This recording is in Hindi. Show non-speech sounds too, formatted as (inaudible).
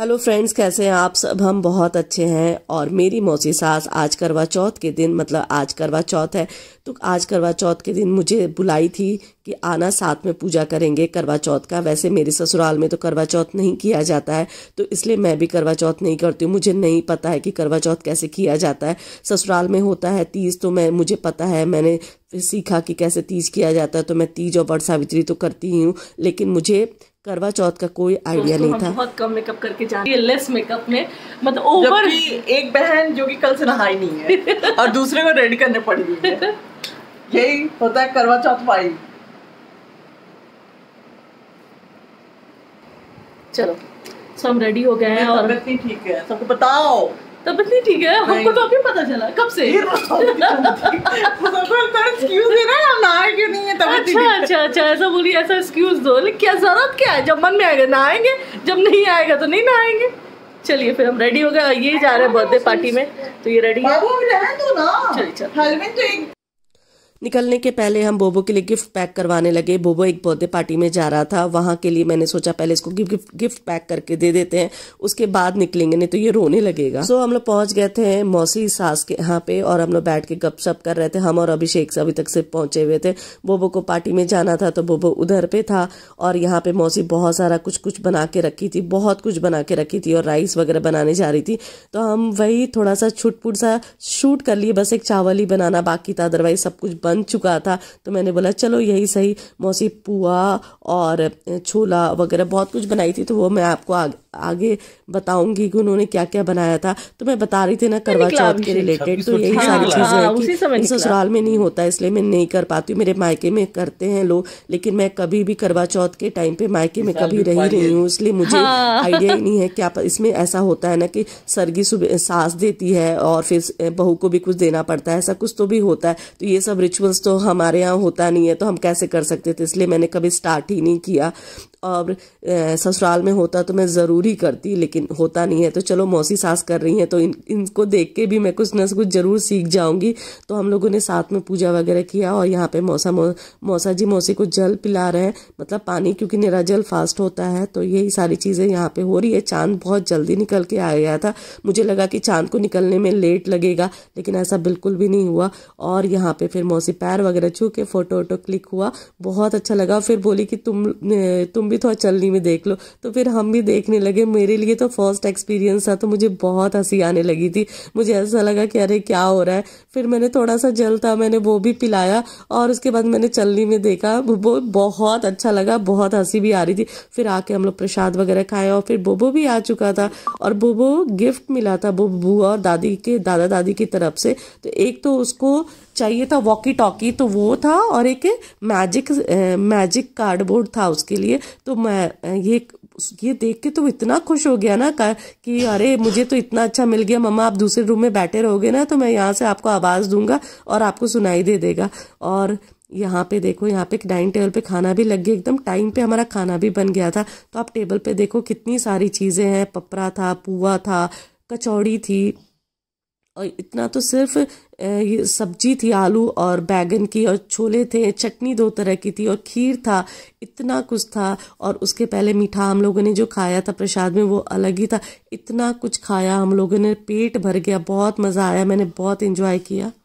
हेलो फ्रेंड्स कैसे हैं आप सब हम बहुत अच्छे हैं और मेरी मौसी सास आज करवा चौथ के दिन मतलब आज करवा चौथ है तो आज करवा चौथ के दिन मुझे बुलाई थी कि आना साथ में पूजा करेंगे करवा चौथ का वैसे मेरे ससुराल में तो करवा चौथ नहीं किया जाता है तो इसलिए मैं भी करवा चौथ नहीं करती हूँ मुझे नहीं पता है कि करवा चौथ कैसे किया जाता है ससुराल में होता है तीज तो मैं मुझे पता है मैंने फिर सीखा कि कैसे तीज किया जाता है तो मैं तीज और वट सावित्री तो करती ही हूँ लेकिन मुझे करवा चौथ का कोई तो आइडिया तो नहीं था बहुत कम मेकअप करके जा रही है लेस मेकअप में मतलब ओवर एक बहन जो कि कल से नहाई नहीं है (laughs) और दूसरे को रेडी करने पड़ रही है यही होता है करवा चौथ भाई चलो सब रेडी हो गए हैं और ठीक है सबको बताओ तब इतनी ठीक है हमको तो अभी पता चला कब से तो तो अच्छा, अच्छा अच्छा ऐसा बोलिए ऐसा एक्सक्यूज दो लेकिन क्या जरूरत क्या है जब मन में आएगा नहाएंगे जब नहीं आएगा तो नहीं नहाएंगे चलिए फिर हम रेडी हो गए ये जा रहे हैं बर्थडे पार्टी में तो ये रेडी है तो ना चलिए चल हेलमेट तो एक निकलने के पहले हम बोबो के लिए गिफ्ट पैक करवाने लगे बोबो एक बर्थडे पार्टी में जा रहा था वहाँ के लिए मैंने सोचा पहले इसको गिफ्ट गिफ्ट पैक करके दे देते हैं उसके बाद निकलेंगे नहीं तो ये रोने लगेगा सो so, हम लोग पहुँच गए थे मौसी सास के यहाँ पे और हम लोग बैठ के गपशप कर रहे थे हम और अभिषेक से अभी तक से पहुँचे हुए थे बोबो को पार्टी में जाना था तो बोबो उधर पे था और यहाँ पे मौसी बहुत सारा कुछ कुछ बना के रखी थी बहुत कुछ बना के रखी थी और राइस वगैरह बनाने जा रही थी तो हम वही थोड़ा सा छुटपुट सा शूट कर लिए बस एक चावल ही बनाना बाकी था अदरवाइज सब कुछ बन चुका था तो मैंने बोला चलो यही सही मौसी पुआ और छोला वगैरह बहुत कुछ बनाई थी तो वो मैं आपको आगे आगे बताऊंगी कि उन्होंने क्या क्या बनाया था तो मैं बता रही थी ना करवा चौथ के रिलेटेड तो यही सारी चीज़ें हाँ, हैं कि ससुराल में नहीं होता इसलिए मैं नहीं कर पाती हूँ मेरे मायके में करते हैं लोग लेकिन मैं कभी भी करवा चौथ के टाइम पे मायके में कभी रही नहीं हूँ इसलिए मुझे हाँ। आइडिया ही नहीं है क्या इसमें ऐसा होता है ना कि सरगी सुबह सांस देती है और फिर बहू को भी कुछ देना पड़ता है ऐसा कुछ तो भी होता है तो ये सब रिचुअल्स तो हमारे यहाँ होता नहीं है तो हम कैसे कर सकते थे इसलिए मैंने कभी स्टार्ट ही नहीं किया और ससुराल में होता तो मैं ज़रूर ही करती लेकिन होता नहीं है तो चलो मौसी सास कर रही हैं तो इन इनको देख के भी मैं कुछ ना कुछ ज़रूर सीख जाऊंगी तो हम लोगों ने साथ में पूजा वगैरह किया और यहाँ पे मौसा मौ, मौसा जी मौसी को जल पिला रहे हैं मतलब पानी क्योंकि निरा जल फास्ट होता है तो यही सारी चीज़ें यहाँ पे हो रही है चांद बहुत जल्दी निकल के आ गया था मुझे लगा कि चांद को निकलने में लेट लगेगा लेकिन ऐसा बिल्कुल भी नहीं हुआ और यहाँ पे फिर मौसी पैर वगैरह छू के फ़ोटो वोटो क्लिक हुआ बहुत अच्छा लगा फिर बोली कि तुम तुम भी थोड़ा तो चलनी में देख लो तो फिर हम भी देखने लगे मेरे लिए तो फर्स्ट एक्सपीरियंस था तो मुझे बहुत हंसी आने लगी थी मुझे ऐसा लगा कि अरे क्या हो रहा है फिर मैंने थोड़ा सा जल था मैंने वो भी पिलाया और उसके बाद मैंने चलनी में देखा वो बहुत अच्छा लगा बहुत हंसी भी आ रही थी फिर आके हम लोग प्रसाद वगैरह खाए और फिर बोबो भी आ चुका था और बोबो गिफ्ट मिला था बोबू और दादी के दादा दादी की तरफ से तो एक तो उसको चाहिए था वॉकी टॉकी तो वो था और एक मैजिक मैजिक कार्डबोर्ड था उसके लिए तो मैं ये ये देख के तो इतना खुश हो गया ना कि अरे मुझे तो इतना अच्छा मिल गया मम्मा आप दूसरे रूम में बैठे रहोगे ना तो मैं यहाँ से आपको आवाज़ दूंगा और आपको सुनाई दे देगा और यहाँ पे देखो यहाँ पे डाइनिंग टेबल पे खाना भी लग गया एकदम टाइम पे हमारा खाना भी बन गया था तो आप टेबल पे देखो कितनी सारी चीज़ें हैं पपरा था पुआ था कचौड़ी थी और इतना तो सिर्फ ये सब्जी थी आलू और बैगन की और छोले थे चटनी दो तरह की थी और खीर था इतना कुछ था और उसके पहले मीठा हम लोगों ने जो खाया था प्रसाद में वो अलग ही था इतना कुछ खाया हम लोगों ने पेट भर गया बहुत मज़ा आया मैंने बहुत इन्जॉय किया